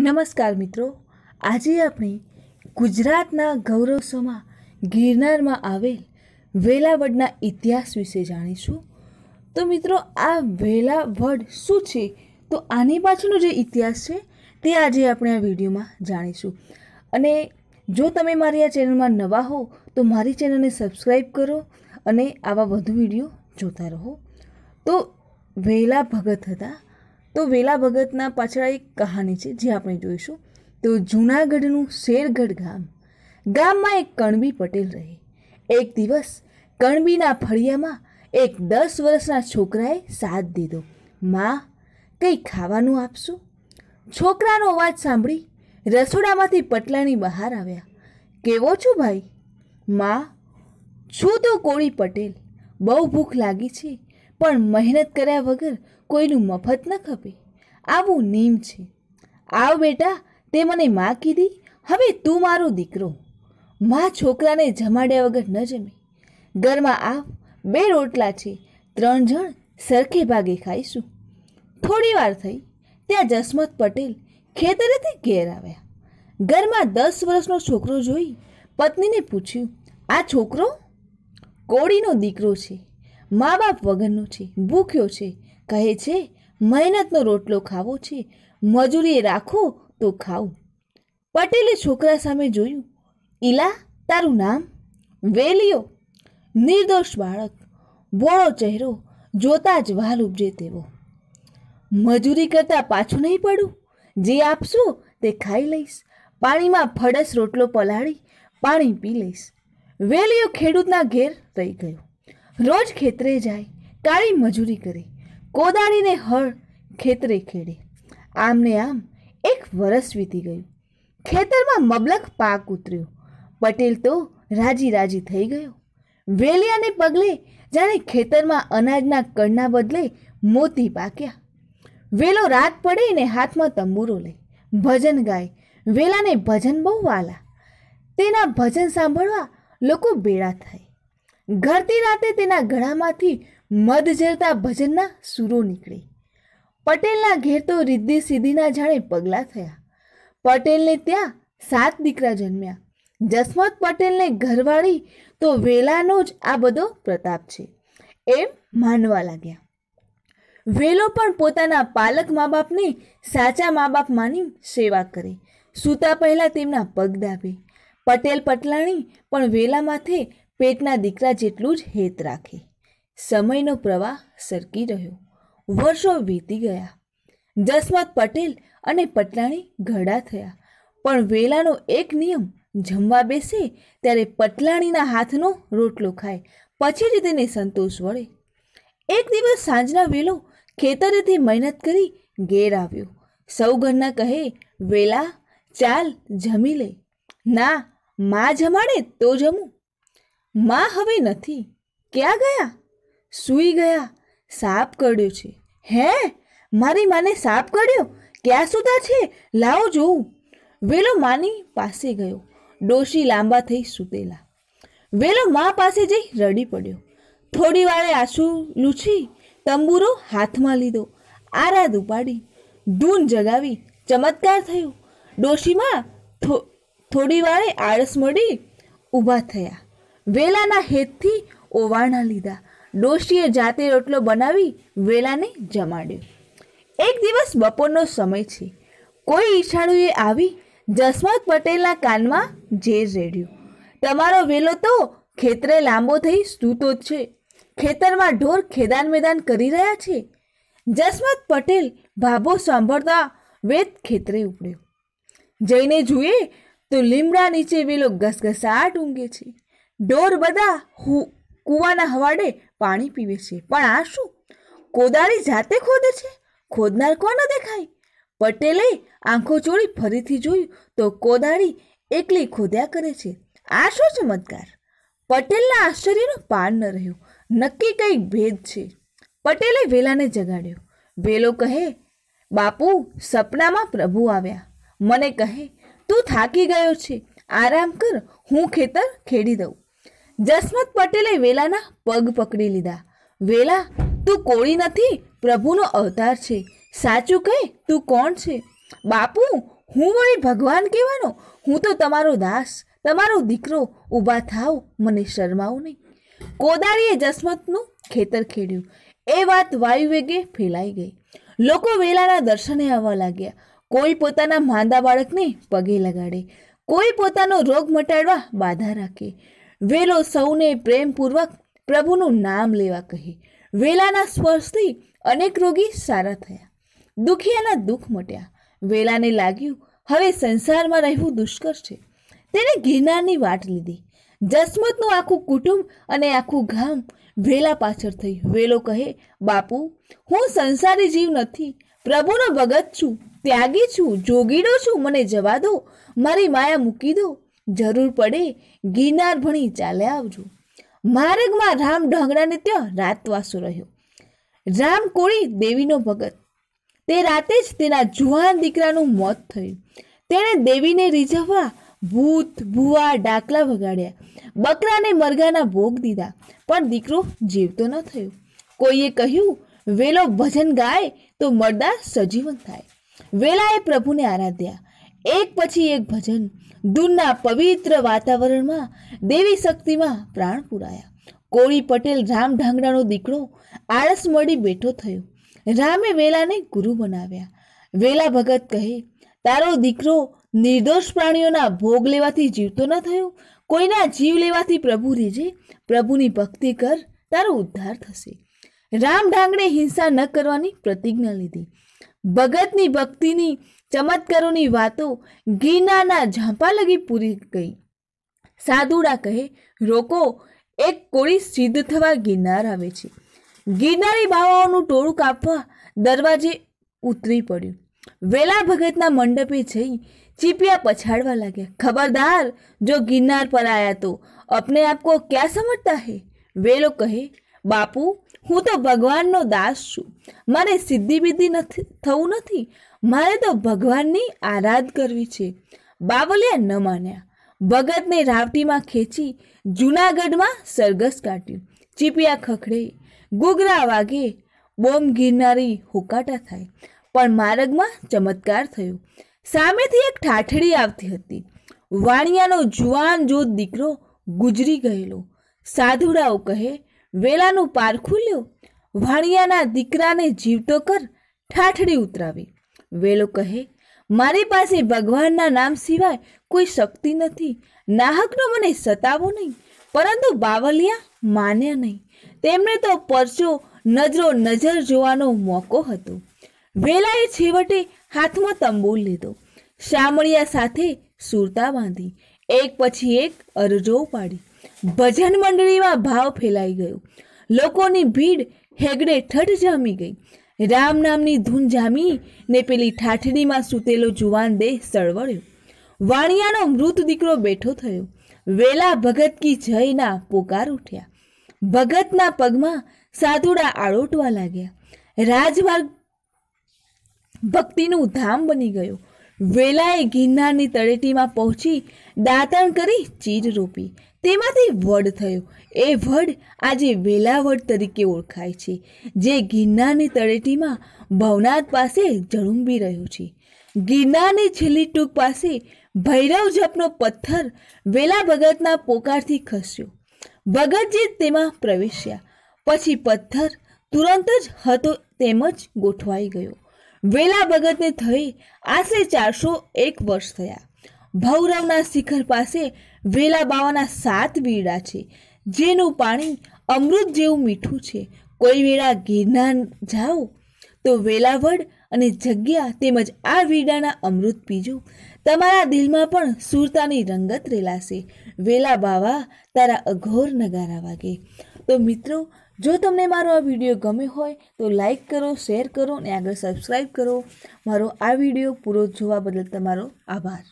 નમસ્કાર મિત્રો આજે આપણે ગુજરાતના ગૌરવસોમાં ગિરનારમાં આવેલ વેલાવડના ઇતિહાસ વિશે જાણીશું તો મિત્રો આ વેલાવડ શું છે તો આની પાછળનો જે ઇતિહાસ છે તે આજે આપણે આ વિડીયોમાં જાણીશું અને જો તમે મારી આ ચેનલમાં નવા હો તો મારી ચેનલને સબસ્ક્રાઈબ કરો અને આવા વધુ વિડીયો જોતા રહો તો વેલા ભગત હતા તો વેલા ભગતના પાછળ એક કહાની છે જે આપણે જોઈશું તો જૂનાગઢનું શેરગઢ ગામ ગામમાં એક કણબી પટેલ રહે એક દિવસ કણબીના ફળિયામાં એક દસ વર્ષના છોકરાએ સાથ દીધો માં કંઈ ખાવાનું આપશું છોકરાનો અવાજ સાંભળી રસોડામાંથી પટલાની બહાર આવ્યા કેવો છું ભાઈ માં છું તો કોળી પટેલ બહુ ભૂખ લાગી છે પણ મહેનત કર્યા વગર કોઈનું મફત ન ખપે આવું નિયમ છે આવ બેટા તે મને માં કીધી હવે તું મારો દીકરો માં છોકરાને જમાડ્યા વગર ન જમે ઘરમાં આવ બે રોટલા છે ત્રણ જણ સરખે ભાગે ખાઈશું થોડી વાર થઈ ત્યાં જસમત પટેલ ખેતરેથી ઘેર આવ્યા ઘરમાં દસ વર્ષનો છોકરો જોઈ પત્નીને પૂછ્યું આ છોકરો કોળીનો દીકરો છે મા બાપ વગરનો છે ભૂખ્યો છે કહે છે મહેનતનો રોટલો ખાવો છે મજૂરી રાખો તો ખાઓ પટેલે છોકરા સામે જોયું ઈલા તારું નામ વેલિયો નિર્દોષ બાળક બોળો ચહેરો જોતા જ વાલ ઉપજે તેવો મજૂરી કરતાં પાછું નહીં પડું જે આપશો તે ખાઈ લઈશ પાણીમાં ફડસ રોટલો પલાળી પાણી પી લઈશ વેલિયો ખેડૂતના ઘેર રહી ગયો રોજ ખેતરે જાય કાળી મજૂરી કરે કોદાળીને હળ ખેતરે ખેડે આમને આમ એક વરસ વીતી ગયું ખેતરમાં મબલક પાક ઉતર્યો પટેલ તો રાજી રાજી થઈ ગયો વેલિયાને પગલે જાણે ખેતરમાં અનાજના કણના બદલે મોતી પાક્યા વેલો રાત પડે ને હાથમાં તંબુરો લે ભજન ગાય વેલાને ભજન બહુ વાલા તેના ભજન સાંભળવા લોકો બેડા થાય ઘરતી રાતે તેના ગળામાંથી મધ ઝરતા ભજનના સૂરો નીકળે પટેલના ઘેર તો રિદ્ધિ સિદ્ધિના જાણે પગલાં થયા પટેલને ત્યાં સાત દીકરા જન્મ્યા જસમત પટેલને ઘરવાળી તો વેલાનો જ આ બધો પ્રતાપ છે એમ માનવા લાગ્યા વેલો પણ પોતાના પાલક મા બાપને સાચા મા બાપ માની સેવા કરે સૂતા પહેલાં તેમના પગ દાબે પટેલ પટલાણી પણ વેલા માથે પેટના દીકરા જેટલું જ હેત રાખે સમયનો પ્રવાહ સરકી રહ્યો વર્ષો વીતી ગયા જસમત પટેલ અને પટલાણી ઘડા થયા પણ વેલાનો એક નિયમ જમવા બેસે ત્યારે પટલાણીના હાથનો રોટલો ખાય પછી જ તેને સંતોષ વળે એક દિવસ સાંજના વેલો ખેતરેથી મહેનત કરી ઘેર આવ્યો સૌ ઘરના કહે વેલા ચાલ જમી લે ના મા જમાડે તો જમું માં હવે નથી ક્યાં ગયા સૂઈ ગયા સાપ કરડ્યો છે હે મારી માને સાપ કરડ્યો ક્યાં સુતા છે લાવો જોઉં વેલો માની પાસે ગયો ડોશી લાંબા થઈ સૂતેલા વેલો મા પાસે જઈ રડી પડ્યો થોડી વારે આંસુ લૂછી તંબુરો હાથમાં લીધો આરા ઉપાડી ધૂન જગાવી ચમત્કાર થયો ડોશીમાં થોડી વારે આળસ મળી ઊભા થયા વેલાના હેતથી ઓવાણા લીધા ડોશીએ જાતે રોટલો બનાવી વેલાને જમાડ્યો એક દિવસ બપોરનો સમય છે કોઈ ઈશાળુએ આવી જસમત પટેલના કાનમાં ઝેર રેડ્યો તમારો વેલો તો ખેતરે લાંબો થઈ સૂતો જ છે ખેતરમાં ઢોર ખેદાન મેદાન કરી રહ્યા છે જસમત પટેલ ભાભો સાંભળતા વેદ ખેતરે ઉપડ્યો જઈને જુએ તો લીમડા નીચે વેલો ઘસઘસાટ ઊંઘે છે ઢોર બધા કૂવાના હવાડે પાણી પીવે છે પણ આ શું કોદાળી જાતે ખોદે છે ખોદનાર કોને દેખાય પટેલે આંખો ચોળી ફરીથી જોયું તો કોદાળી એકલી ખોદ્યા કરે છે આ શું ચમત્કાર પટેલના આશ્ચર્યનું પાર ન રહ્યું નક્કી કંઈક ભેદ છે પટેલે વેલાને જગાડ્યો વેલો કહે બાપુ સપનામાં પ્રભુ આવ્યા મને કહે તું થાકી ગયો છે આરામ કર હું ખેતર ખેડી દઉં જસમત પટેલે વેલાના પગ પકડી લીધા વેલા તું કોળી નથી પ્રભુનો અવતાર છે સાચું કહે તું કોણ છે બાપુ હું વળી ભગવાન કહેવાનો હું તો તમારો દાસ તમારો દીકરો ઊભા થાવ મને શરમાવું નહીં કોદાળીએ જસમતનું ખેતર ખેડ્યું એ વાત વાયુવેગે ફેલાઈ ગઈ લોકો વેલાના દર્શને આવવા લાગ્યા કોઈ પોતાના માંદા બાળકને પગે લગાડે કોઈ પોતાનો રોગ મટાડવા બાધા રાખે વેલો સૌને પ્રેમપૂર્વક પ્રભુનું નામ લેવા કહી વેલાના સ્પર્શથી અનેક રોગી સારા થયા દુખિયાના દુઃખ મટ્યા વેલાને લાગ્યું હવે સંસારમાં રહેવું દુષ્કર છે તેણે ગિરનારની વાટ લીધી જસમતનું આખું કુટુંબ અને આખું ગામ વેલા પાછળ થઈ વેલો કહે બાપુ હું સંસારી જીવ નથી પ્રભુનો ભગત છું ત્યાગી છું જોગીડો છું મને જવા દો મારી માયા મૂકી દો જરૂર પડે ગિરનાર ભણી ચાલે આવજો માર્ગમાં રામ ઢોંગરાને ત્યાં રાતવાસો રહ્યો રામ કોળી દેવીનો ભગત તે રાતે જ તેના જુવાન દીકરાનું મોત થયું તેણે દેવીને રીઝવવા ભૂત ભૂવા ડાકલા વગાડ્યા બકરાને મરઘાના ભોગ દીધા પણ દીકરો જીવતો ન થયો કોઈએ કહ્યું વેલો ભજન ગાય તો મરદા સજીવન થાય વેલાએ પ્રભુને આરાધ્યા એક પછી એક ભજન દૂરના પવિત્ર વાતાવરણમાં દેવી શક્તિમાં પ્રાણ પુરાયા કોળી પટેલ રામ ઢાંગડાનો દીકરો આળસ મળી બેઠો થયો રામે વેલાને ગુરુ બનાવ્યા વેલા ભગત કહે તારો દીકરો નિર્દોષ પ્રાણીઓના ભોગ લેવાથી જીવતો ન થયો કોઈના જીવ લેવાથી પ્રભુ રીજે પ્રભુની ભક્તિ કર તારો ઉદ્ધાર થશે રામ ઢાંગણે હિંસા ન કરવાની પ્રતિજ્ઞા લીધી ભગતની ભક્તિની ચમત્કારોની વાતો ગિરનારના ઝાંપા લગી પૂરી ગઈ સાધુડા કહે રોકો એક કોળી સિદ્ધ થવા ગિરનાર આવે છે ગિરનારી બાવાઓનું ટોળું કાપવા દરવાજે ઉતરી પડ્યું વેલા ભગતના મંડપે જઈ ચીપિયા પછાડવા લાગ્યા ખબરદાર જો ગિરનાર પર આયા તો અપને આપકો ક્યાં સમજતા હે વેલો કહે બાપુ હું તો ભગવાનનો દાસ છું મારે સિદ્ધિ બિદ્ધિ નથી થવું નથી મારે તો ભગવાનની આરાધ કરવી છે બાબલિયા ન માન્યા ભગતને રાવટીમાં ખેંચી જૂનાગઢમાં સરઘસ કાઢ્યું ચીપિયા ખખડે ગુગરા વાગે બોમ્બ ગિરનારી હોકાટા થાય પણ માર્ગમાં ચમત્કાર થયો સામેથી એક ઠાઠડી આવતી હતી વાણિયાનો જુવાન જો દીકરો ગુજરી ગયેલો સાધુડાઓ કહે વેલાનું પારખું લ્યો વાણિયાના દીકરાને જીવતો કર ઠાઠડી ઉતરાવી વેલો કહે મારી પાસે ભગવાનના નામ સિવાય કોઈ શક્તિ નથી નાહકનો મને સતાવો નહીં પરંતુ બાવલિયા માન્યા નહીં તેમણે તો પરચો નજરો નજર જોવાનો મોકો હતો વેલાએ છેવટે હાથમાં તંબૂલ લીધો શામળિયા સાથે સુરતા બાંધી એક પછી એક અરજો પાડી ભજન મંડળીમાં ભાવ ફેલાઈ ગયો લોકોની ભીડ હેગડે ઠઠ જામી ગઈ રામ નામની ધૂન જામી ને પેલી ઠાઠડીમાં સૂતેલો જુવાન દેહ સળવળ્યો વાણિયાનો મૃત દીકરો બેઠો થયો વેલા ભગત કી જયના પોકાર ઉઠ્યા ભગતના પગમાં સાધુડા આળોટવા લાગ્યા રાજમાર્ગ ભક્તિનું ધામ બની ગયું વેલાએ ગિરનારની તળેટીમાં પહોંચી દાંતણ કરી ચીર રોપી તેમાંથી વડ થયો એ વડ આજે વેલા વડ તરીકે ઓળખાય છે જે ગિરનારની તળેટીમાં ભવનાથ પાસે જળુંબી રહ્યું છે ગિરનારની છેલ્લી ટૂંક પાસે ભૈરવ જપનો પથ્થર વેલા ભગતના પોકારથી ખસ્યો ભગતજી તેમાં પ્રવેશ્યા પછી પથ્થર તુરંત જ હતો તેમ જ ગોઠવાઈ ગયો વેલા ભગતને થઈ આશરે ચારસો એક વર્ષ થયા ભૌરવના શિખર પાસે વેલા બાવાના સાત વીડા છે જેનું પાણી અમૃત જેવું મીઠું છે કોઈ વેળા ગિરનાર જાઓ તો વેલાવડ અને જગ્યા તેમજ આ વીડાના અમૃત પીજો તમારા દિલમાં પણ સુરતાની રંગત રેલાશે વેલા બાવા તારા અઘોર નગારા વાગે તો મિત્રો જો તમને મારો આ વિડીયો ગમ્યો હોય તો લાઈક કરો શેર કરો અને આગળ સબસ્ક્રાઈબ કરો મારો આ વિડીયો પૂરો જોવા બદલ તમારો આભાર